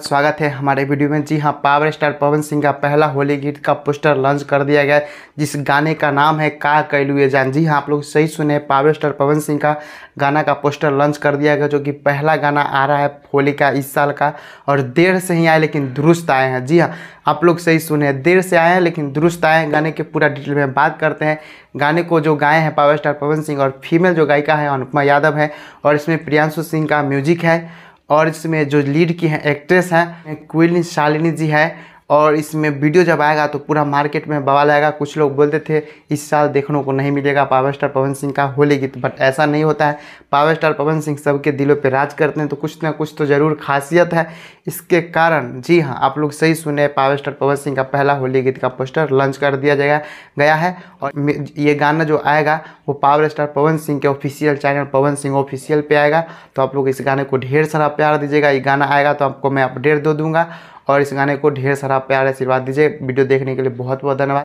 स्वागत है हमारे वीडियो में जी हाँ पावर स्टार पवन सिंह का पहला होली गीत का पोस्टर लॉन्च कर दिया गया जिस गाने का नाम है का कैलू ये जान जी हाँ आप लोग सही सुने पावर स्टार पवन सिंह का गाना का पोस्टर लॉन्च कर दिया गया जो कि पहला गाना आ रहा है होली का इस साल का और देर से ही आए लेकिन दुरुस्त आए हैं जी हाँ आप लोग सही सुने देर से आए हैं लेकिन दुरुस्त आए हैं गाने के पूरा डिटेल में बात करते हैं गाने को जो गाए हैं पावर स्टार पवन सिंह और फीमेल जो गायिका है अनुपमा यादव है और इसमें प्रियांशु सिंह का म्यूजिक है और इसमें जो लीड की हैं एक्ट्रेस हैं क्वीन शालिनी जी है और इसमें वीडियो जब आएगा तो पूरा मार्केट में बवाल आएगा कुछ लोग बोलते थे इस साल देखने को नहीं मिलेगा पावर स्टार पवन सिंह का होली गीत बट ऐसा नहीं होता है पावर स्टार पवन सिंह सबके दिलों पर राज करते हैं तो कुछ ना कुछ तो ज़रूर खासियत है इसके कारण जी हाँ आप लोग सही सुने पावर स्टार पवन सिंह का पहला होली गीत का पोस्टर लॉन्च कर दिया जाएगा गया है और ये गाना जो आएगा वो पावर स्टार पवन सिंह के official channel Pawan Singh official पर आएगा तो आप लोग इस गाने को ढेर सारा प्यार दीजिएगा ये गाना आएगा तो आपको मैं अपडेट दे दूँगा और इस गाने को ढेर सारा प्यार आशीर्वाद दीजिए वीडियो देखने के लिए बहुत बहुत धन्यवाद